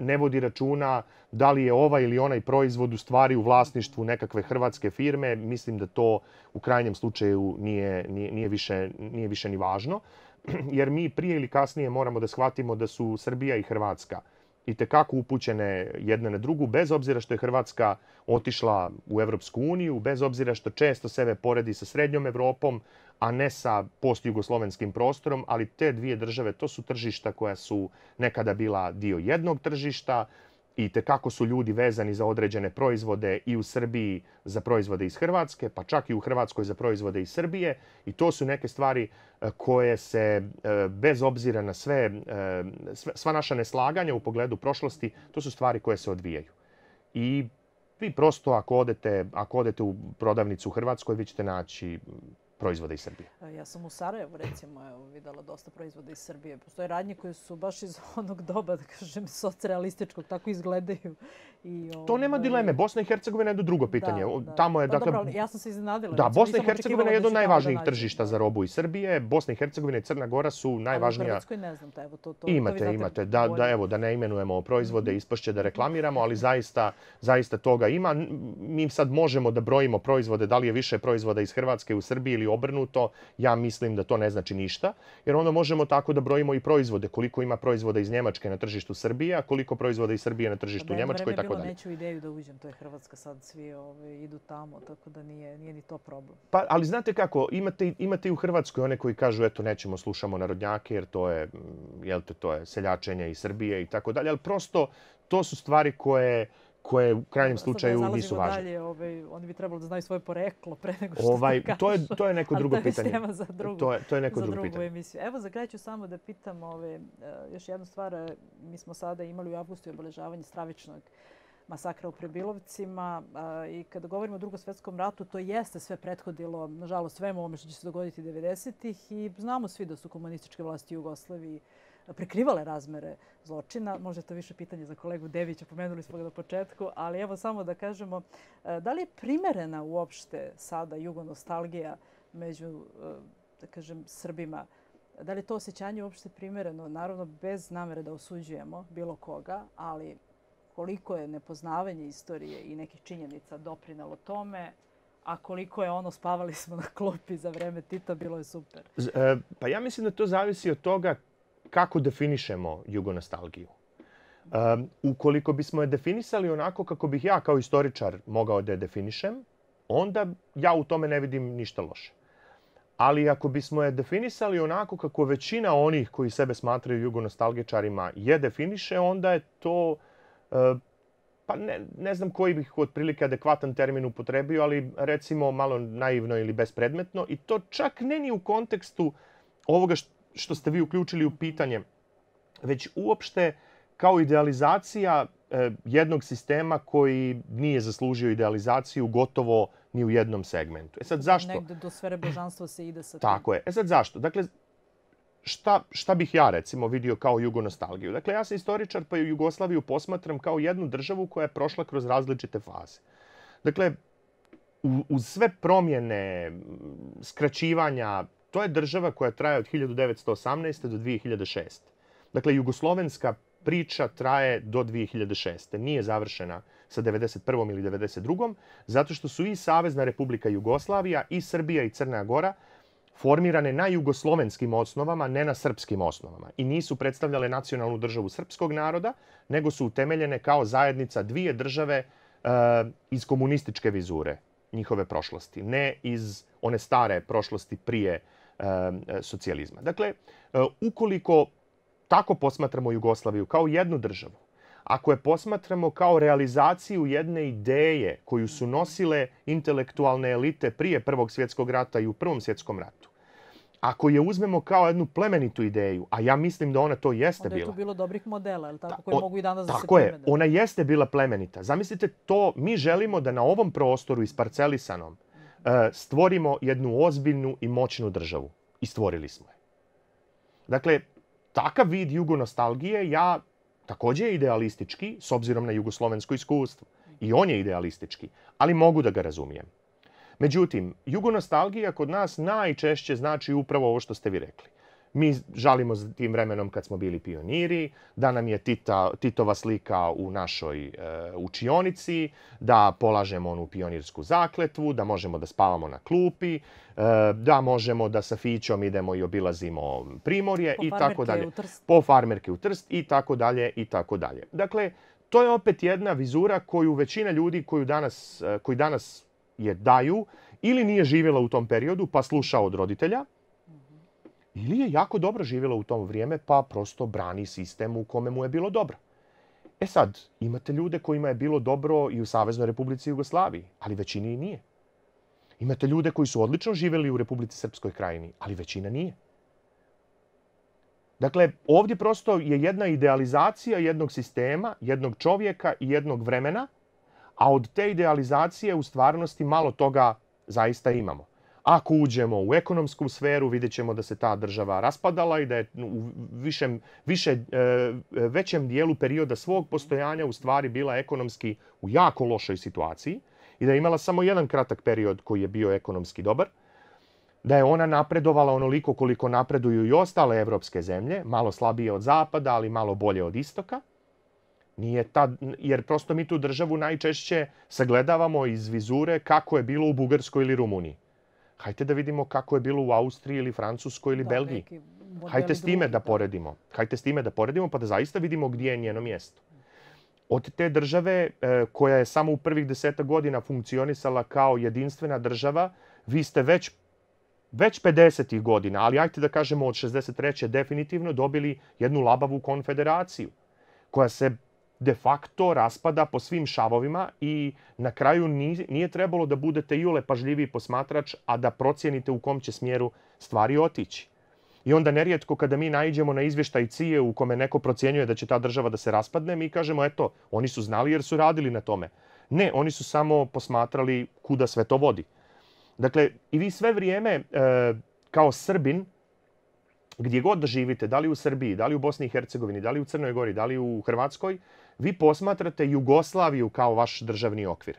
B: ne vodi računa da li je ovaj ili onaj proizvod u stvari u vlasništvu nekakve hrvatske firme. Mislim da to u krajnjem slučaju nije, više, nije više ni važno. jer mi prije ili kasnije moramo da shvatimo da su Srbija i Hrvatska i tekako upućene jedne na drugu, bez obzira što je Hrvatska otišla u Evropsku uniju, bez obzira što često sebe poredi sa Srednjom Evropom, a ne sa postjugoslovenskim prostorom, ali te dvije države, to su tržišta koja su nekada bila dio jednog tržišta, i kako su ljudi vezani za određene proizvode i u Srbiji za proizvode iz Hrvatske, pa čak i u Hrvatskoj za proizvode iz Srbije. I to su neke stvari e, koje se, e, bez obzira na e, sve, sva naša neslaganja u pogledu prošlosti, to su stvari koje se odvijaju. I vi prosto ako odete, ako odete u prodavnicu u Hrvatskoj, vi ćete naći proizvode iz Srbije.
A: E, ja sam u Sarajevu, recimo, evo, videla dosta proizvoda iz Srbije. Postoje radnje koje su baš iz onog doba, da kažem, socrealističkog, tako
B: izgledaju.
A: I, to nema ovaj, dileme.
B: Bosna i Hercegovina je jedno drugo pitanje. Tamo je, pa dakle... ja
A: sam se iznenadila. Da, Bosna i Hercegovina je jedno najvažnijih tržišta
B: za robu iz Srbije. Bosna i Hercegovina i Crna Gora su najvažnija... Ali u Hrvatskoj ne znam, da, evo, to, to, imate, imate. Da, da, evo, da ne imenujemo proizvode, mhm. ispašće da reklamiramo, ali zaista, zaista toga ima. Mi sad možemo da brojimo proizvode, da li je više proizvoda iz Hrvatske u Srbiji ili obrnuto, ja mislim da to ne znači ništa, jer onda možemo tako da brojimo i proizvode, koliko ima proizvoda iz Njemačke na tržištu Srbije, a koliko proizvoda iz Srbije na tržištu da, Njemačkoj i tako dalje.
A: Neću ideju da uđem, to je Hrvatska, sad svi ovaj, idu tamo, tako da nije, ni to problem.
B: Pa, ali znate kako, imate, imate i u Hrvatskoj one koji kažu eto nećemo slušamo narodnjake jer to je, jel te, to je seljačenje iz Srbije i tako dalje, ali prosto to su stvari koje koje u krajnjem slučaju nisu važne.
A: Dalje, ovaj, oni bi trebalo da znaju svoje poreklo pre nego što ovaj, To je, neko drugo pitanje. to, je, neko drugo pitanje. Evo za kraj ću samo da pitam ove, ovaj, još jednu stvar. E, mi smo sada imali u avgustu obeležavanje stravičnog masakra u Prebilovcima i kada govorimo o drugom svjetskom ratu, to jeste sve prethodilo, nažalost, svemu ovome što će se dogoditi 90-ih i znamo svi da su komunističke vlasti u prikrivale razmere zločina. Možda je to više pitanje za kolegu Devića, pomenuli smo ga na početku, ali evo samo da kažemo, e, da li je primerena uopšte sada nostalgija među, e, da kažem, Srbima? Da li je to osjećanje uopšte primereno? Naravno, bez namere da osuđujemo bilo koga, ali koliko je nepoznavanje istorije i nekih činjenica doprinalo tome, a koliko je ono spavali smo na klopi za vreme Tita, bilo je super.
B: E, pa ja mislim da to zavisi od toga kako definišemo jugonostalgiju. ukoliko bismo je definisali onako kako bih ja kao istoričar mogao da je definišem, onda ja u tome ne vidim ništa loše. Ali ako bismo je definisali onako kako većina onih koji sebe smatraju jugonostalgičarima je definiše, onda je to, pa ne, ne znam koji bih otprilike adekvatan termin upotrebio, ali recimo malo naivno ili bespredmetno. I to čak ne ni u kontekstu ovoga što što ste vi uključili u pitanje, već uopšte kao idealizacija e, jednog sistema koji nije zaslužio idealizaciju gotovo ni u jednom segmentu. E sad dakle, zašto? Negde
A: do sfere božanstva se ide sa tim.
B: Tako je. E sad zašto? Dakle, šta, šta bih ja recimo vidio kao jugonostalgiju? Dakle, ja se istoričar pa Jugoslaviju posmatram kao jednu državu koja je prošla kroz različite faze. Dakle, uz sve promjene, skraćivanja, to je država koja traje od 1918. do 2006. Dakle, jugoslovenska priča traje do 2006. Nije završena sa 1991. ili 1992. zato što su i Savezna republika Jugoslavija i Srbija i Crna Gora formirane na jugoslovenskim osnovama, ne na srpskim osnovama i nisu predstavljale nacionalnu državu srpskog naroda, nego su utemeljene kao zajednica dvije države e, iz komunističke vizure njihove prošlosti, ne iz one stare prošlosti prije E, socijalizma. Dakle, e, ukoliko tako posmatramo Jugoslaviju kao jednu državu, ako je posmatramo kao realizaciju jedne ideje koju su nosile intelektualne elite prije Prvog svjetskog rata i u Prvom svjetskom ratu, ako je uzmemo kao jednu plemenitu ideju, a ja mislim da ona to jeste bila. Onda je to
A: bilo dobrih modela, ali tako, mogu i danas da se Tako je,
B: ona jeste bila plemenita. Zamislite to, mi želimo da na ovom prostoru isparcelisanom E, stvorimo jednu ozbiljnu i moćnu državu. I stvorili smo je. Dakle, takav vid jugonostalgije ja također je idealistički s obzirom na jugoslovensko iskustvo. I on je idealistički, ali mogu da ga razumijem. Međutim, jugonostalgija kod nas najčešće znači upravo ovo što ste vi rekli. Mi žalimo za tim vremenom kad smo bili pioniri, da nam je Tita, Titova slika u našoj e, učionici, da polažemo onu pionirsku zakletvu, da možemo da spavamo na klupi, e, da možemo da sa Fićom idemo i obilazimo primorje i tako dalje. Po farmerke u Trst i tako dalje i tako dalje. Dakle, to je opet jedna vizura koju većina ljudi koju danas, e, koji danas je daju ili nije živjela u tom periodu pa sluša od roditelja, ili je jako dobro živjela u to vrijeme pa prosto brani sistem u kome mu je bilo dobro. E sad, imate ljude kojima je bilo dobro i u Saveznoj republici Jugoslaviji, ali većini i nije. Imate ljude koji su odlično živjeli u Republici Srpskoj krajini, ali većina nije. Dakle, ovdje prosto je jedna idealizacija jednog sistema, jednog čovjeka i jednog vremena, a od te idealizacije u stvarnosti malo toga zaista imamo. Ako uđemo u ekonomsku sferu, vidjet ćemo da se ta država raspadala i da je u višem, više, e, većem dijelu perioda svog postojanja u stvari bila ekonomski u jako lošoj situaciji i da je imala samo jedan kratak period koji je bio ekonomski dobar, da je ona napredovala onoliko koliko napreduju i ostale evropske zemlje, malo slabije od zapada, ali malo bolje od istoka. Nije ta, jer prosto mi tu državu najčešće sagledavamo iz vizure kako je bilo u Bugarskoj ili Rumuniji. Hajte da vidimo kako je bilo u Austriji ili Francuskoj ili Belgiji. Hajte s time da poredimo. Hajte s time da poredimo pa da zaista vidimo gdje je njeno mjesto. Od te države e, koja je samo u prvih deseta godina funkcionisala kao jedinstvena država, vi ste već već 50. godina, ali ajte da kažemo od 63. definitivno dobili jednu labavu konfederaciju koja se de facto raspada po svim šavovima i na kraju nije trebalo da budete jule pažljiviji posmatrač, a da procijenite u kom će smjeru stvari otići. I onda nerijetko kada mi naiđemo na izvještaj Cije u kome neko procjenjuje da će ta država da se raspadne, mi kažemo eto, oni su znali jer su radili na tome. Ne, oni su samo posmatrali kuda sve to vodi. Dakle, i vi sve vrijeme e, kao Srbin, gdje god da živite, da li u Srbiji, da li u Bosni i Hercegovini, da li u Crnoj Gori, da li u Hrvatskoj, vi posmatrate Jugoslaviju kao vaš državni okvir.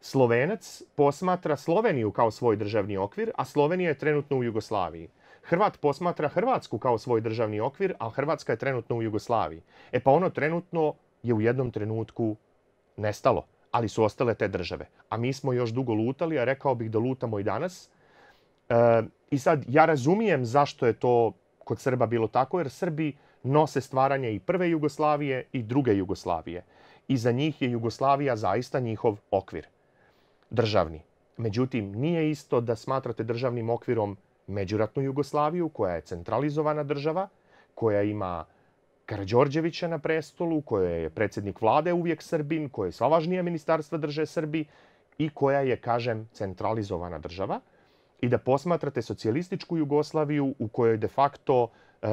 B: Slovenac posmatra Sloveniju kao svoj državni okvir, a Slovenija je trenutno u Jugoslaviji. Hrvat posmatra Hrvatsku kao svoj državni okvir, a Hrvatska je trenutno u Jugoslaviji. E pa ono trenutno je u jednom trenutku nestalo, ali su ostale te države. A mi smo još dugo lutali, a rekao bih da lutamo i danas. E, I sad, ja razumijem zašto je to kod Srba bilo tako, jer Srbi nose stvaranje i prve Jugoslavije i druge Jugoslavije. I za njih je Jugoslavija zaista njihov okvir. Državni. Međutim, nije isto da smatrate državnim okvirom međuratnu Jugoslaviju, koja je centralizovana država, koja ima Karadžorđevića na prestolu, koja je predsjednik vlade uvijek Srbin, koja je sva ministarstva drže Srbi i koja je, kažem, centralizovana država. I da posmatrate socijalističku Jugoslaviju u kojoj de facto eh,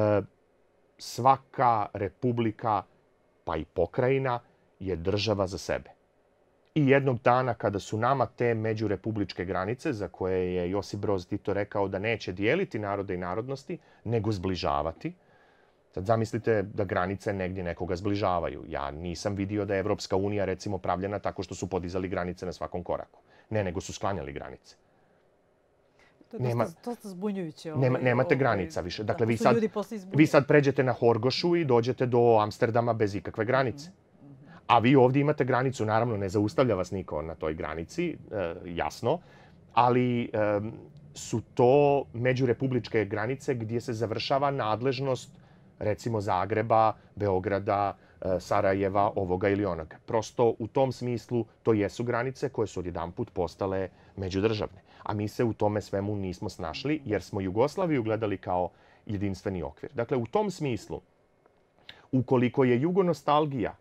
B: svaka republika, pa i pokrajina, je država za sebe. I jednog dana kada su nama te međurepubličke granice, za koje je Josip Broz Tito rekao da neće dijeliti narode i narodnosti, nego zbližavati, Sad zamislite da granice negdje nekoga zbližavaju. Ja nisam vidio da je Evropska unija recimo pravljena tako što su podizali granice na svakom koraku. Ne, nego su sklanjali granice.
A: To je nema, ovaj, nemate ovaj,
B: granica više. Dakle, vi sad, pređete na Horgošu i dođete do Amsterdama bez ikakve granice. Mhm, mhm. A vi ovdje imate granicu, naravno ne zaustavlja vas niko na toj granici, e, jasno, ali su to međurepubličke granice gdje se završava nadležnost recimo Zagreba, Beograda, E, Sarajeva, ovoga ili onoga. Prosto u tom smislu to jesu granice koje su odjedan put postale međudržavne. A mi se u tome svemu nismo snašli jer smo Jugoslaviju gledali kao jedinstveni okvir. Dakle, u tom smislu, ukoliko je jugonostalgija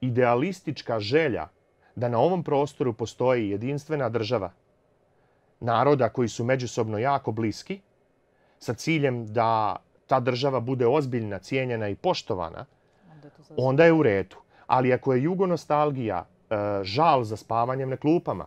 B: idealistička želja da na ovom prostoru postoji jedinstvena država naroda koji su međusobno jako bliski, sa ciljem da ta država bude ozbiljna, cijenjena i poštovana, onda je u redu. Ali ako je jugonostalgija e, žal za spavanjem na klupama,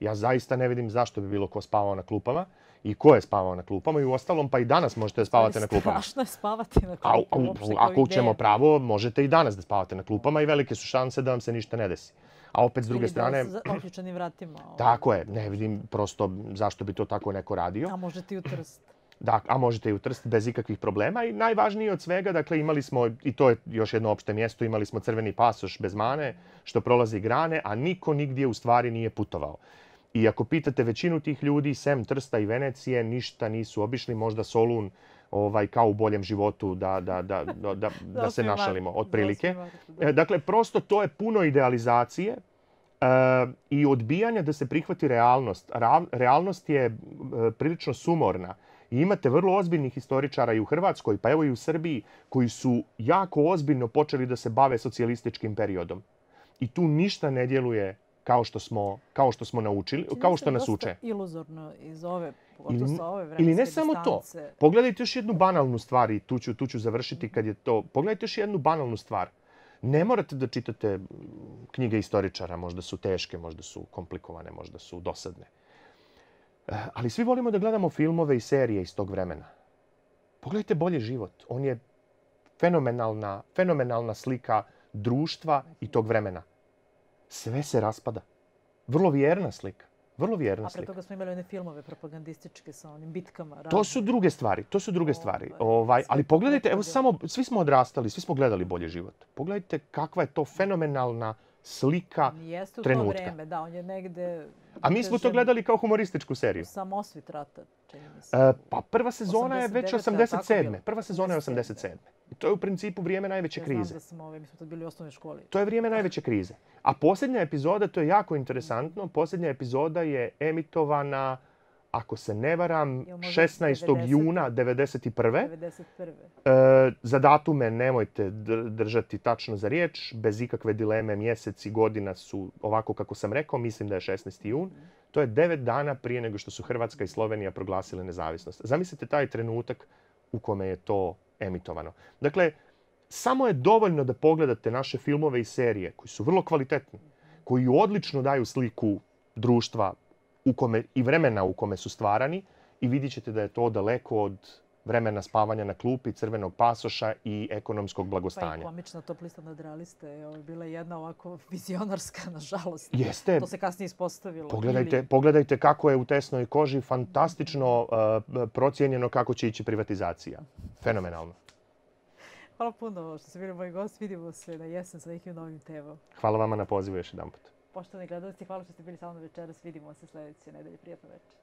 B: ja zaista ne vidim zašto bi bilo ko spavao na klupama i ko je spavao na klupama i u ostalom pa i danas možete da spavate na klupama. Strašno
A: je spavati na
B: klupama. ako ćemo pravo, možete i danas da spavate na klupama i velike su šanse da vam se ništa ne desi. A opet s druge strane...
A: Oključeni vratima.
B: Ovaj. Tako je, ne vidim prosto zašto bi to tako neko radio. A možete i a možete i u Trst bez ikakvih problema. I najvažnije od svega, dakle, imali smo, i to je još jedno opšte mjesto, imali smo crveni pasoš bez mane, što prolazi grane, a niko nigdje u stvari nije putovao. I ako pitate većinu tih ljudi, sem Trsta i Venecije, ništa nisu obišli, možda Solun ovaj, kao u boljem životu da, da se našalimo, otprilike. E, dakle, prosto to je puno idealizacije, e, i odbijanja da se prihvati realnost. Realnost je e, prilično sumorna. I imate vrlo ozbiljnih istoričara i u Hrvatskoj, pa evo i u Srbiji, koji su jako ozbiljno počeli da se bave socijalističkim periodom. I tu ništa ne djeluje kao što smo, kao što smo naučili, Čini kao što nas uče.
A: iluzorno iz ove, ili, ove Ili ne samo to.
B: Pogledajte još jednu banalnu stvar i tu ću, tu ću završiti kad je to. Pogledajte još jednu banalnu stvar. Ne morate da čitate knjige istoričara, možda su teške, možda su komplikovane, možda su dosadne. Eh, ali svi volimo da gledamo filmove i serije iz tog vremena. Pogledajte bolje život. On je fenomenalna, fenomenalna slika društva i tog vremena. Sve se raspada. Vrlo vjerna slika. Vrlo vjerna slika. A pre
A: toga smo imali one filmove propagandističke sa onim bitkama. To su
B: druge stvari, to su druge stvari. Ovaj, ovaj, ali pogledajte, evo samo, svi smo odrastali, svi smo gledali bolje život. Pogledajte kakva je to fenomenalna slika Jeste to
A: da, on je negde... A mi smo to gledali
B: kao humorističku seriju.
A: samo osvit rata, e,
B: pa prva sezona je već 87. Prva sezona je 87. I to je u principu vrijeme najveće krize. mi
A: smo tad bili u osnovnoj školi.
B: To je vrijeme najveće krize. A posljednja epizoda, to je jako interesantno, posljednja epizoda je emitovana ako se ne varam, 16. juna 1991. E, za datume nemojte držati tačno za riječ. Bez ikakve dileme mjesec i godina su ovako kako sam rekao. Mislim da je 16. jun. To je devet dana prije nego što su Hrvatska i Slovenija proglasile nezavisnost. Zamislite taj trenutak u kome je to emitovano. Dakle, samo je dovoljno da pogledate naše filmove i serije koji su vrlo kvalitetni, koji odlično daju sliku društva, u kome, i vremena u kome su stvarani i vidjet ćete da je to daleko od vremena spavanja na klupi, crvenog pasoša i ekonomskog blagostanja. Pa i
A: komično to je bila jedna ovako vizionarska, nažalost. Jeste. To se kasnije ispostavilo.
B: Pogledajte, kako je u tesnoj koži fantastično mhm. eh, procijenjeno kako će ići privatizacija. Fenomenalno.
A: Hvala puno što ste bili moj gost. Vidimo se na jesen sa nekim novim temom.
B: Hvala vama na pozivu još jedan put.
A: Poštovani gledalci, hvala što ste bili sa mnom večeras. Vidimo se sljedeće nedelje. Prijetno večer.